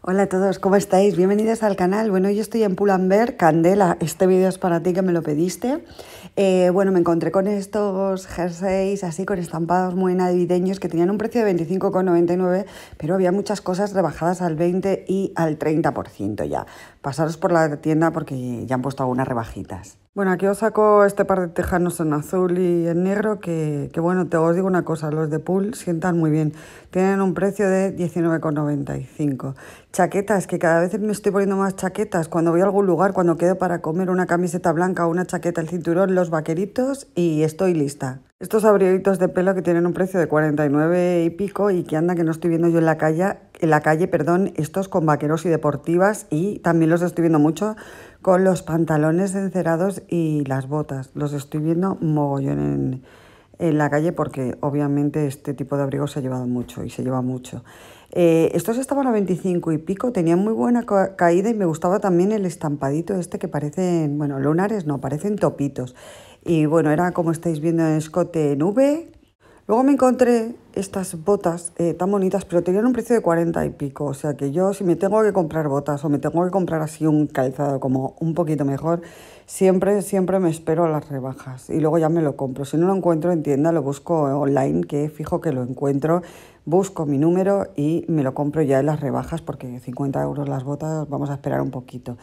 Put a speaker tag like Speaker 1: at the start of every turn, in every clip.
Speaker 1: Hola a todos, ¿cómo estáis? Bienvenidos al canal. Bueno, yo estoy en Pull&Bear, Candela, este vídeo es para ti que me lo pediste. Eh, bueno, me encontré con estos jerseys así con estampados muy navideños que tenían un precio de 25,99, pero había muchas cosas rebajadas al 20 y al 30% ya pasaros por la tienda porque ya han puesto algunas rebajitas. Bueno, aquí os saco este par de tejanos en azul y en negro que, que bueno, te os digo una cosa, los de pool sientan muy bien. Tienen un precio de 19,95. Chaquetas, que cada vez me estoy poniendo más chaquetas. Cuando voy a algún lugar, cuando quedo para comer una camiseta blanca, o una chaqueta, el cinturón, los vaqueritos y estoy lista. Estos abriguitos de pelo que tienen un precio de 49 y pico y que anda que no estoy viendo yo en la calle, en la calle, perdón, estos con vaqueros y deportivas y también los estoy viendo mucho con los pantalones encerados y las botas. Los estoy viendo mogollón en, la calle porque obviamente este tipo de abrigos se ha llevado mucho y se lleva mucho. Eh, estos estaban a 25 y pico, tenían muy buena caída y me gustaba también el estampadito este que parecen, bueno, lunares no, parecen topitos. Y bueno, era como estáis viendo en escote en Luego me encontré estas botas eh, tan bonitas, pero tenían un precio de 40 y pico. O sea que yo si me tengo que comprar botas o me tengo que comprar así un calzado como un poquito mejor, siempre, siempre me espero a las rebajas y luego ya me lo compro. Si no lo encuentro en tienda, lo busco online, que fijo que lo encuentro, busco mi número y me lo compro ya en las rebajas porque 50 euros las botas, vamos a esperar un poquito.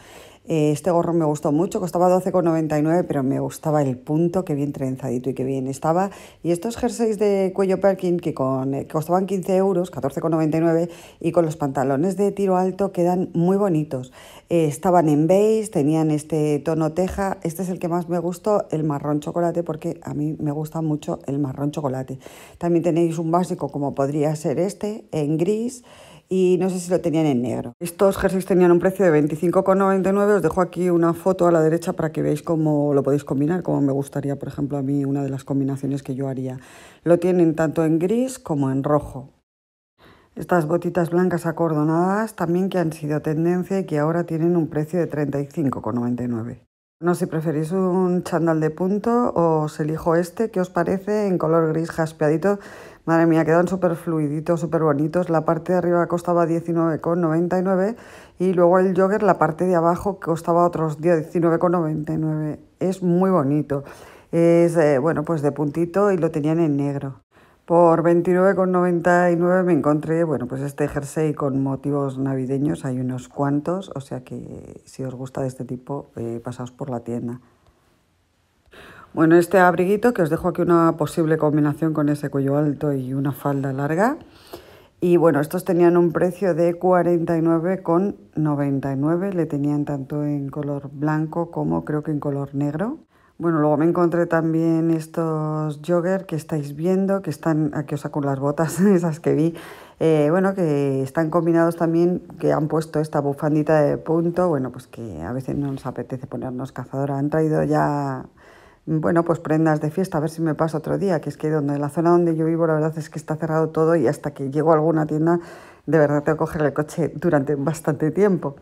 Speaker 1: Eh, este gorro me gustó mucho, costaba 12,99, pero me gustaba el punto, que bien trenzadito y que bien estaba. Y estos jerseys de cuello Perkin que, con, eh, costaban 15 euros, 14,99, y con los pantalones de tiro alto quedan muy bonitos. Eh, estaban en beige, tenían este tono teja, este es el que más me gustó, el marrón chocolate, porque a mí me gusta mucho el marrón chocolate. También tenéis un básico como podría ser este, en gris y no sé si lo tenían en negro. Estos jerseys tenían un precio de 25,99. Os dejo aquí una foto a la derecha para que veáis cómo lo podéis combinar, como me gustaría, por ejemplo, a mí una de las combinaciones que yo haría. Lo tienen tanto en gris como en rojo. Estas botitas blancas acordonadas también que han sido tendencia y que ahora tienen un precio de 35,99. No sé si preferís un chandal de punto, os elijo este que os parece en color gris jaspeadito Madre mía, quedan súper fluiditos, súper bonitos. La parte de arriba costaba 19,99 y luego el jogger, la parte de abajo, costaba otros 19,99. Es muy bonito. Es, eh, bueno, pues de puntito y lo tenían en negro. Por 29,99 me encontré, bueno, pues este jersey con motivos navideños. Hay unos cuantos, o sea que si os gusta de este tipo, eh, pasaos por la tienda. Bueno, este abriguito que os dejo aquí una posible combinación con ese cuello alto y una falda larga. Y bueno, estos tenían un precio de 49,99. Le tenían tanto en color blanco como creo que en color negro. Bueno, luego me encontré también estos joggers que estáis viendo, que están, aquí os saco las botas, esas que vi, eh, bueno, que están combinados también, que han puesto esta bufandita de punto, bueno, pues que a veces no nos apetece ponernos cazadora, han traído ya bueno, pues prendas de fiesta, a ver si me pasa otro día, que es que donde la zona donde yo vivo la verdad es que está cerrado todo y hasta que llego a alguna tienda de verdad tengo que coger el coche durante bastante tiempo.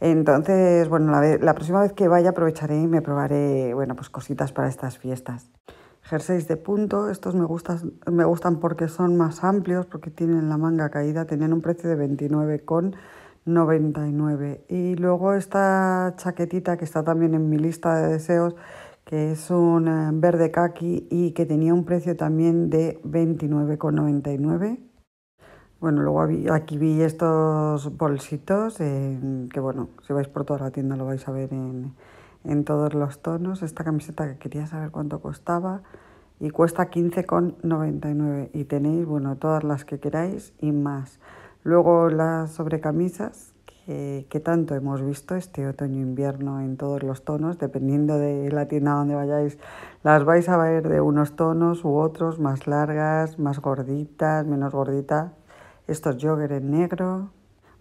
Speaker 1: Entonces, bueno, la, próxima vez que vaya aprovecharé y me probaré, bueno, pues cositas para estas fiestas. Jerseys de punto, estos me gustan, me gustan porque son más amplios, porque tienen la manga caída, tenían un precio de 29,99 Y luego esta chaquetita que está también en mi lista de deseos que es un verde kaki y que tenía un precio también de 29,99. Bueno, luego aquí vi estos bolsitos, que bueno, si vais por toda la tienda lo vais a ver en, en todos los tonos. Esta camiseta que quería saber cuánto costaba y cuesta 15,99 y tenéis, bueno, todas las que queráis y más. Luego las sobrecamisas eh, que, tanto hemos visto este otoño-invierno e en todos los tonos, dependiendo de la tienda donde vayáis, las vais a ver de unos tonos u otros, más largas, más gorditas, menos gorditas. Estos jogger en negro,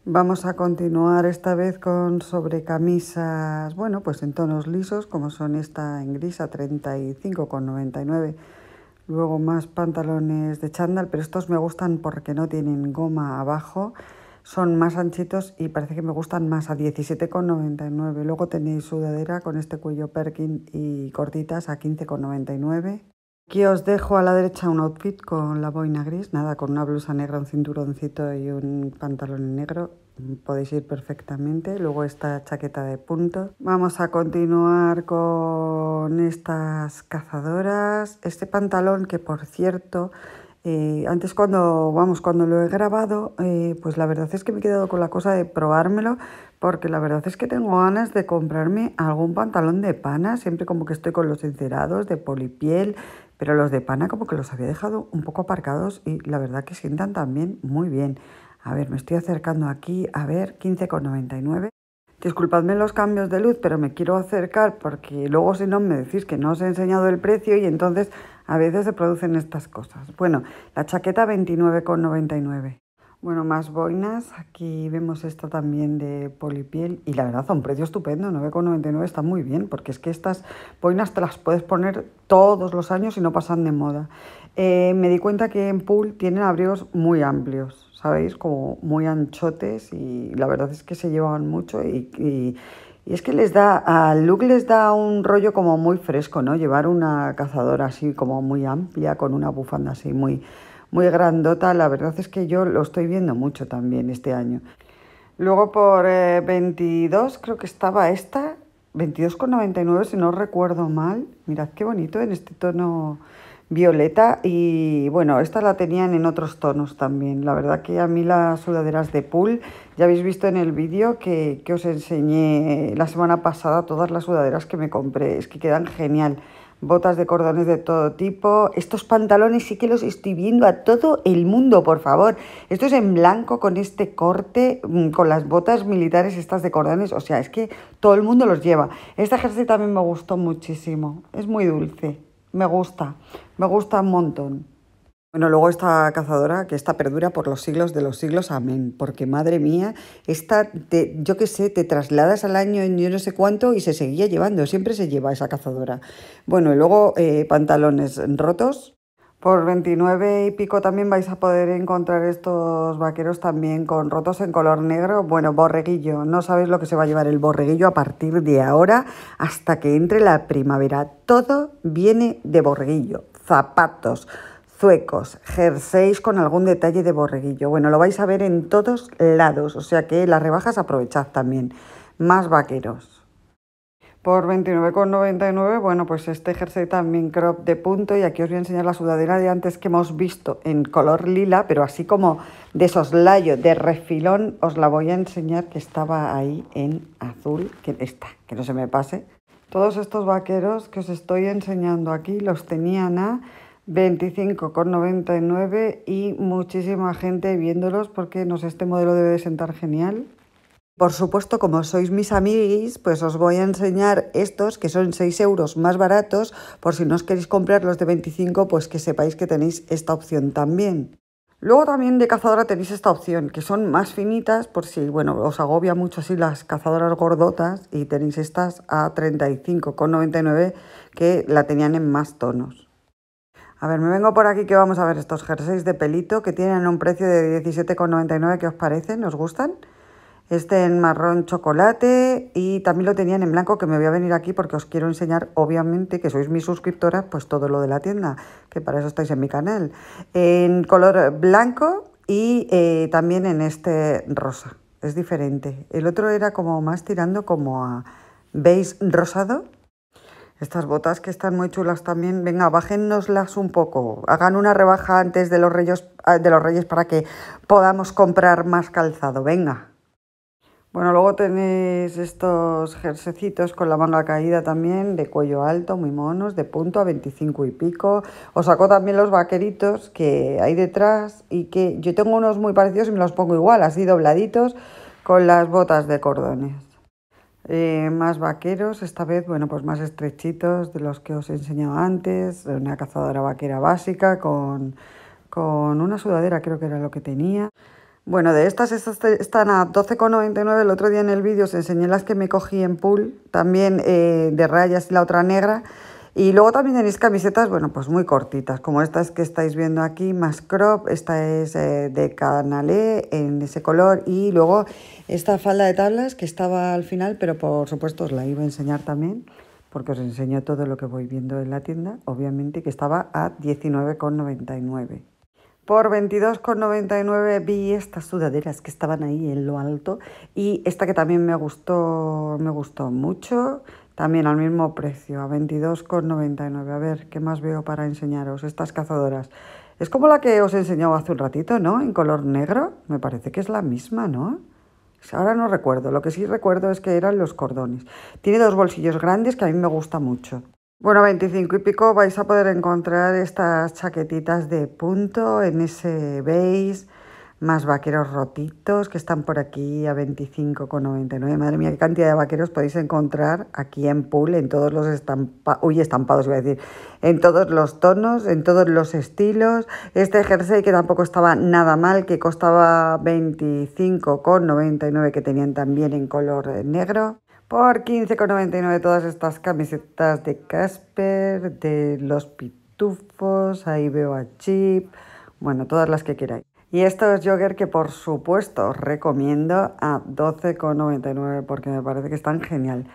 Speaker 1: Vamos a continuar esta vez con sobre camisas bueno, pues en tonos lisos, como son esta en gris a 35,99. Luego más pantalones de chándal, pero estos me gustan porque no tienen goma abajo son más anchitos y parece que me gustan más a 17,99. Luego tenéis sudadera con este cuello Perkin y cortitas a 15,99. Aquí os dejo a la derecha un outfit con la boina gris, nada, con una blusa negra, un cinturoncito y un pantalón negro. Podéis ir perfectamente. Luego esta chaqueta de punto. Vamos a continuar con estas cazadoras. Este pantalón que por cierto eh, antes cuando, vamos, cuando lo he grabado, eh, pues la verdad es que me he quedado con la cosa de probármelo, porque la verdad es que tengo ganas de comprarme algún pantalón de pana, siempre como que estoy con los encerados, de polipiel, pero los de pana como que los había dejado un poco aparcados y la verdad que sientan también muy bien. A ver, me estoy acercando aquí, a ver, 15,99. Disculpadme los cambios de luz, pero me quiero acercar porque luego si no me decís que no os he enseñado el precio y entonces a veces se producen estas cosas. Bueno, la chaqueta 29,99. Bueno, más boinas. Aquí vemos esta también de polipiel y la verdad a un precio estupendo, 9,99 está muy bien porque es que estas boinas te las puedes poner todos los años y no pasan de moda. Eh, me di cuenta que en pool tienen abrigos muy amplios. ¿sabéis? Como muy anchotes y la verdad es que se llevaban mucho y, es que les da, a Luke les da un rollo como muy fresco, ¿no? Llevar una cazadora así como muy amplia, con una bufanda así muy, muy grandota, la verdad es que yo lo estoy viendo mucho también este año. Luego por 22 eh, creo que estaba esta, 22,99 si no recuerdo mal. Mirad qué bonito en este tono violeta y bueno, esta la tenían en otros tonos también. La verdad que a mí las sudaderas de pool, ya habéis visto en el vídeo que, os enseñé la semana pasada todas las sudaderas que me compré, es que quedan genial. Botas de cordones de todo tipo. Estos pantalones sí que los estoy viendo a todo el mundo, por favor. Esto es en blanco con este corte, mm, con las botas militares estas de cordones. O sea, es que todo el mundo los lleva. Este jersey también me gustó muchísimo. Es muy dulce me gusta, me gusta un montón. Bueno, luego esta cazadora, que esta perdura por los siglos de los siglos, amén, porque madre mía, esta, yo qué sé, te trasladas al año en yo no sé cuánto y se seguía llevando, siempre se lleva esa cazadora. Bueno, y luego eh, pantalones rotos, por 29 y pico también vais a poder encontrar estos vaqueros también con rotos en color negro. Bueno, borreguillo, no sabéis lo que se va a llevar el borreguillo a partir de ahora hasta que entre la primavera. Todo viene de borreguillo, zapatos, zuecos, jerseys con algún detalle de borreguillo. Bueno, lo vais a ver en todos lados, o sea que las rebajas aprovechad también. Más vaqueros por 29,99. Bueno, pues este jersey también crop de punto y aquí os voy a enseñar la sudadera de antes que hemos visto en color lila, pero así como de soslayo, de refilón, os la voy a enseñar que estaba ahí en azul, que está, que no se me pase. Todos estos vaqueros que os estoy enseñando aquí los tenían a 25,99 y muchísima gente viéndolos porque nos este modelo debe de sentar genial. Por supuesto, como sois mis amiguis, pues os voy a enseñar estos que son 6 euros más baratos, por si no os queréis comprar los de 25, pues que sepáis que tenéis esta opción también. Luego también de cazadora tenéis esta opción, que son más finitas, por si, bueno, os agobia mucho así las cazadoras gordotas, y tenéis estas a 35,99, que la tenían en más tonos. A ver, me vengo por aquí que vamos a ver estos jerseys de pelito que tienen un precio de 17,99. ¿Qué os parecen? ¿Os gustan? Este en marrón chocolate y también lo tenían en blanco que me voy a venir aquí porque os quiero enseñar, obviamente, que sois mis suscriptoras, pues todo lo de la tienda, que para eso estáis en mi canal. En color blanco y eh, también en este rosa, es diferente. El otro era como más tirando como a beige rosado. Estas botas que están muy chulas también, venga, bájennoslas un poco, hagan una rebaja antes de los ah, de los reyes para que podamos comprar más calzado, venga. Bueno, luego tenéis estos jersecitos con la manga caída también, de cuello alto, muy monos, de punto a 25 y pico. Os saco también los vaqueritos que hay detrás y que yo tengo unos muy parecidos y me los pongo igual, así dobladitos, con las botas de cordones. Eh, más vaqueros, esta vez, bueno, pues más estrechitos de los que os he enseñado antes, una cazadora vaquera básica con una sudadera creo que era lo que tenía. Bueno, de estas, estas están a 12,99. El otro día en el vídeo os enseñé las que me cogí en pool, también eh, de rayas y la otra negra. Y luego también tenéis camisetas, bueno, pues muy cortitas, como estas que estáis viendo aquí, más crop, esta es eh, de Canalé en ese color y luego esta falda de tablas que estaba al final, pero por supuesto os la iba a enseñar también, porque os enseño todo lo que voy viendo en la tienda, obviamente que estaba a 19,99 por 22,99 vi estas sudaderas que estaban ahí en lo alto y esta que también me gustó, me gustó mucho, también al mismo precio, a 22,99. A ver, ¿qué más veo para enseñaros? Estas cazadoras. Es como la que os enseñaba hace un ratito, ¿no? En color negro. Me parece que es la misma, ¿no? Ahora no recuerdo. Lo que sí recuerdo es que eran los cordones. Tiene dos bolsillos grandes que a mí me gusta mucho. Bueno, 25 y pico vais a poder encontrar estas chaquetitas de punto en ese beige, más vaqueros rotitos que están por aquí a 25,99. Madre mía, qué cantidad de vaqueros podéis encontrar aquí en Pool, en todos los estampados, Uy, estampados, voy a decir, en todos los tonos, en todos los estilos. Este jersey que tampoco estaba nada mal, que costaba 25,99, que tenían también en color eh, negro por 15,99 todas estas camisetas de Casper, de los pitufos, ahí veo a Chip, bueno, todas las que queráis. Y estos jogger que por supuesto os recomiendo a 12,99 porque me parece que están genial.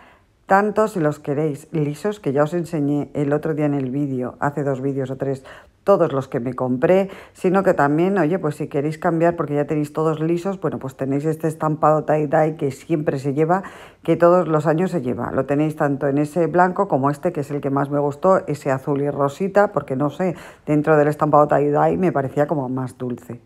Speaker 1: Tanto si los queréis lisos, que ya os enseñé el otro día en el vídeo, hace dos vídeos o tres, todos los que me compré, sino que también, oye, pues si queréis cambiar porque ya tenéis todos lisos, bueno, pues tenéis este estampado tie-dye que siempre se lleva, que todos los años se lleva. Lo tenéis tanto en ese blanco como este, que es el que más me gustó, ese azul y rosita, porque no sé, dentro del estampado tie-dye me parecía como más dulce.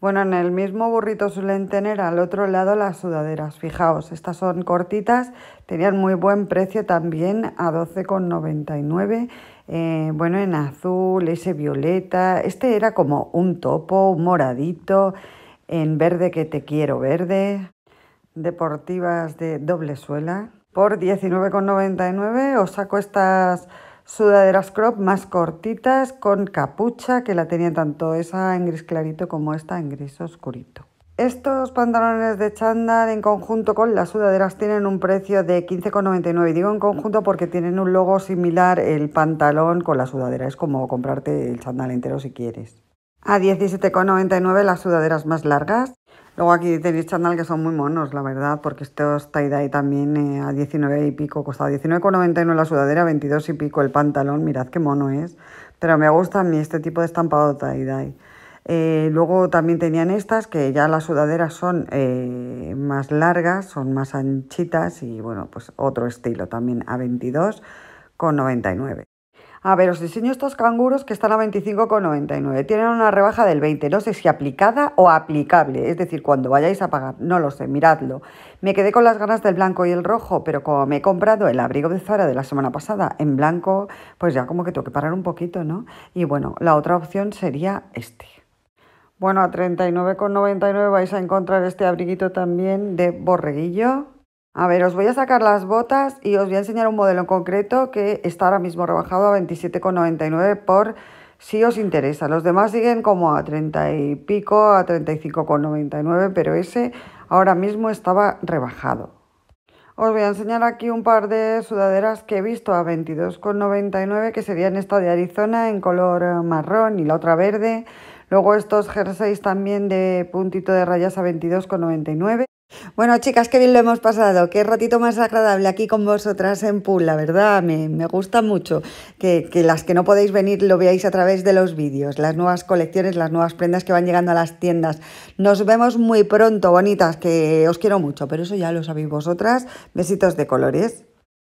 Speaker 1: Bueno, en el mismo burrito suelen tener al otro lado las sudaderas. Fijaos, estas son cortitas, tenían muy buen precio también a 12,99 eh, bueno, en azul, ese violeta, este era como un topo, un moradito, en verde que te quiero verde, deportivas de doble suela. Por 19,99 os saco estas sudaderas crop más cortitas con capucha que la tenía tanto esa en gris clarito como esta en gris oscurito. Estos pantalones de chándal en conjunto con las sudaderas tienen un precio de 15,99. Digo en conjunto porque tienen un logo similar el pantalón con la sudadera. Es como comprarte el chándal entero si quieres. A 17,99 las sudaderas más largas. Luego aquí tenéis chándal que son muy monos, la verdad, porque estos tie-dye también eh, a 19 y pico. Costaba 19,99 la sudadera, 22 y pico el pantalón. Mirad qué mono es. Pero me gusta a mí este tipo de estampado tie-dye. Eh, luego también tenían estas, que ya las sudaderas son eh, más largas, son más anchitas y bueno, pues otro estilo también a 22,99. A ver, os diseño estos canguros que están a 25,99. Tienen una rebaja del 20, no sé si aplicada o aplicable. Es decir, cuando vayáis a pagar, no lo sé, miradlo. Me quedé con las ganas del blanco y el rojo, pero como me he comprado el abrigo de Zara de la semana pasada en blanco, pues ya como que tengo que parar un poquito, ¿no? Y bueno, la otra opción sería este. Bueno, a 39,99 vais a encontrar este abriguito también de borreguillo. A ver, os voy a sacar las botas y os voy a enseñar un modelo en concreto que está ahora mismo rebajado a 27,99 por si os interesa. Los demás siguen como a 30 y pico, a 35,99, pero ese ahora mismo estaba rebajado. Os voy a enseñar aquí un par de sudaderas que he visto a 22,99, que serían esta de Arizona en color marrón y la otra verde. Luego estos jerseys también de puntito de rayas a 22,99. Bueno, chicas, qué bien lo hemos pasado. Qué ratito más agradable aquí con vosotras en Pool, la verdad. Me, me gusta mucho que, que, las que no podéis venir lo veáis a través de los vídeos, las nuevas colecciones, las nuevas prendas que van llegando a las tiendas. Nos vemos muy pronto, bonitas, que os quiero mucho, pero eso ya lo sabéis vosotras. Besitos de colores.